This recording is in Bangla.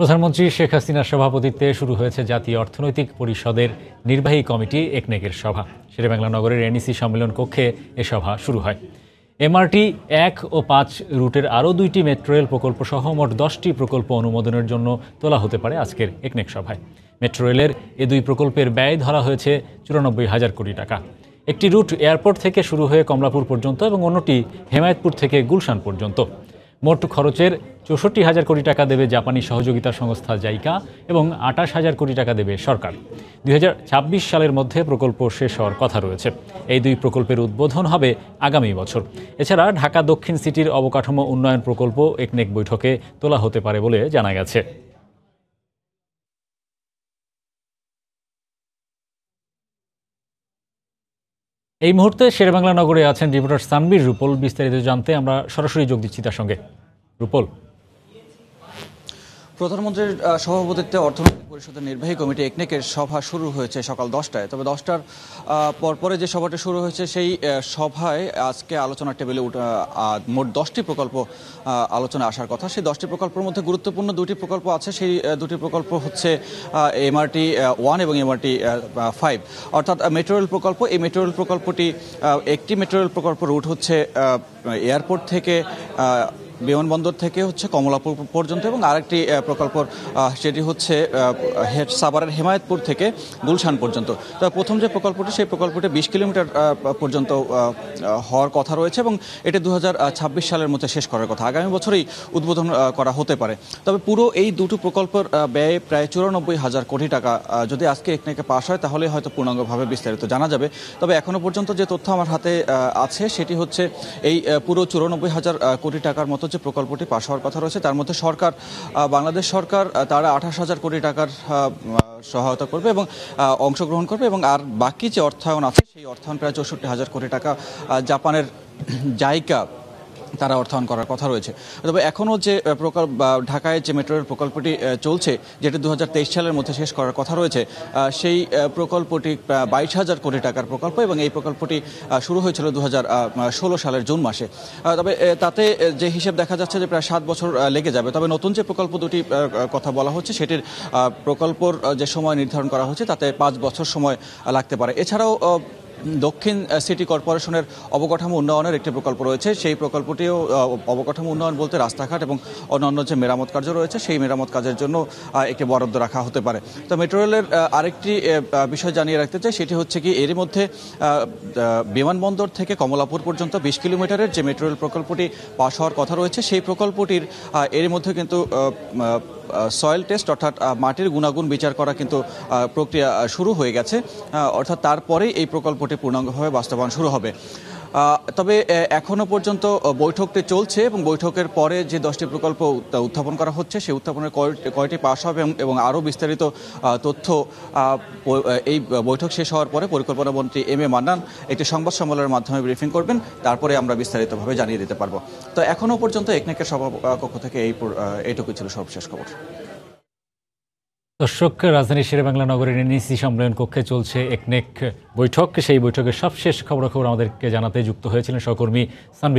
প্রধানমন্ত্রী শেখ হাসিনার সভাপতিত্বে শুরু হয়েছে জাতীয় অর্থনৈতিক পরিষদের নির্বাহী কমিটি একনেকের সভা শেরেবাংলা নগরের এনইসি সম্মেলন কক্ষে এ সভা শুরু হয় এমআরটি এক ও পাঁচ রুটের আরও দুইটি মেট্রো রেল প্রকল্প সহ মোট দশটি প্রকল্প অনুমোদনের জন্য তোলা হতে পারে আজকের একনেক সভায় মেট্রো রেলের এ দুই প্রকল্পের ব্যয় ধরা হয়েছে চুরানব্বই হাজার কোটি টাকা একটি রুট এয়ারপোর্ট থেকে শুরু হয়ে কমলাপুর পর্যন্ত এবং অন্যটি হেমায়তপুর থেকে গুলশান পর্যন্ত মোট খরচের চৌষট্টি হাজার কোটি টাকা দেবে জাপানি সহযোগিতা সংস্থা জাইকা এবং আটাশ হাজার কোটি টাকা দেবে সরকার দুই সালের মধ্যে প্রকল্প শেষ হওয়ার কথা রয়েছে এই দুই প্রকল্পের উদ্বোধন হবে আগামী বছর এছাড়া ঢাকা দক্ষিণ সিটির অবকাঠামো উন্নয়ন প্রকল্প একনেক বৈঠকে তোলা হতে পারে বলে জানা গেছে এই মুহূর্তে বাংলা নগরে আছেন রিপোর্টার সানবির রুপল বিস্তারিত জানতে আমরা সরাসরি যোগ দিচ্ছি তার সঙ্গে রুপল প্রধানমন্ত্রীর সভাপতিত্বে অর্থনৈতিক পরিষদের নির্বাহী কমিটি একনেকের সভা শুরু হয়েছে সকাল দশটায় তবে দশটার পরপরে যে সভাটা শুরু হয়েছে সেই সভায় আজকে আলোচনার টেবিলে মোট দশটি প্রকল্প আলোচনা আসার কথা সেই দশটি প্রকল্পের মধ্যে গুরুত্বপূর্ণ দুটি প্রকল্প আছে সেই দুটি প্রকল্প হচ্ছে এমআরটি ওয়ান এবং এমআরটি ফাইভ অর্থাৎ মেট্রো রেল প্রকল্প এই মেট্রো রেল প্রকল্পটি একটি মেট্রো রেল প্রকল্প রুট হচ্ছে এয়ারপোর্ট থেকে বিমানবন্দর থেকে হচ্ছে কমলাপুর পর্যন্ত এবং আরেকটি প্রকল্প সেটি হচ্ছে সাভারের হেমায়তপুর থেকে গুলশান পর্যন্ত তো প্রথম যে প্রকল্পটি সেই প্রকল্পটি বিশ কিলোমিটার পর্যন্ত হওয়ার কথা রয়েছে এবং এটি দু সালের মধ্যে শেষ করার কথা আগামী বছরই উদ্বোধন করা হতে পারে তবে পুরো এই দুটো প্রকল্পের ব্যয় প্রায় চুরানব্বই হাজার কোটি টাকা যদি আজকে একে পাশ হয় তাহলে হয়তো পূর্ণাঙ্গভাবে বিস্তারিত জানা যাবে তবে এখনও পর্যন্ত যে তথ্য আমার হাতে আছে সেটি হচ্ছে এই পুরো চুরানব্বই হাজার কোটি টাকার মতো যে প্রকল্পটি পাশ হওয়ার কথা রয়েছে তার মধ্যে সরকার বাংলাদেশ সরকার তারা আঠাশ হাজার কোটি টাকার সহায়তা করবে এবং অংশগ্রহণ করবে এবং আর বাকি যে অর্থায়ন আছে সেই অর্থায়ন প্রায় চৌষট্টি হাজার কোটি টাকা জাপানের জায়গা তারা অর্থায়ন করার কথা রয়েছে তবে এখনও যে প্রকল্প ঢাকায় যে মেট্রোর প্রকল্পটি চলছে যেটি দু সালের মধ্যে শেষ করার কথা রয়েছে সেই প্রকল্পটি বাইশ হাজার কোটি টাকার প্রকল্প এবং এই প্রকল্পটি শুরু হয়েছিল দু সালের জুন মাসে তবে তাতে যে হিসেব দেখা যাচ্ছে যে প্রায় সাত বছর লেগে যাবে তবে নতুন যে প্রকল্প দুটি কথা বলা হচ্ছে সেটির প্রকল্পর যে সময় নির্ধারণ করা হচ্ছে তাতে পাঁচ বছর সময় লাগতে পারে এছাড়াও দক্ষিণ সিটি কর্পোরেশনের অবকাঠামো উন্নয়নের একটি প্রকল্প রয়েছে সেই প্রকল্পটিও অবকাঠামো উন্নয়ন বলতে রাস্তাঘাট এবং অন্যান্য যে মেরামত কার্য রয়েছে সেই মেরামত কাজের জন্য একটি বরাদ্দ রাখা হতে পারে তো মেট্রো রেলের আরেকটি বিষয় জানিয়ে রাখতে চাই সেটি হচ্ছে কি এরই মধ্যে বিমানবন্দর থেকে কমলাপুর পর্যন্ত বিশ কিলোমিটারের যে মেট্রো রেল প্রকল্পটি পাশ হওয়ার কথা রয়েছে সেই প্রকল্পটির এর মধ্যে কিন্তু সয়েল টেস্ট অর্থাৎ মাটির গুণাগুণ বিচার করা কিন্তু প্রক্রিয়া শুরু হয়ে গেছে অর্থাৎ তারপরেই এই প্রকল্পটি পূর্ণাঙ্গভাবে বাস্তবায়ন শুরু হবে তবে এখনও পর্যন্ত বৈঠকটি চলছে এবং বৈঠকের পরে যে দশটি প্রকল্প উত্থাপন করা হচ্ছে সেই উত্থাপনের কয়টি পাশ হবে এবং আরও বিস্তারিত তথ্য এই বৈঠক শেষ হওয়ার পরে পরিকল্পনা মন্ত্রী এম এ মান্নান একটি সংবাদ সম্মেলনের মাধ্যমে ব্রিফিং করবেন তারপরে আমরা বিস্তারিতভাবে জানিয়ে দিতে পারবো তো এখনও পর্যন্ত একনেকের সভা কক্ষ থেকে এই এইটুকু ছিল সর্বশেষ খবর দর্শক রাজধানী শেরেবাংলা নগরের এনএসি সম্মেলন কক্ষে চলছে একনেক বৈঠক সেই বৈঠকের সবশেষ খবরাখবর আমাদেরকে জানাতে যুক্ত হয়েছিলেন সহকর্মী সানবির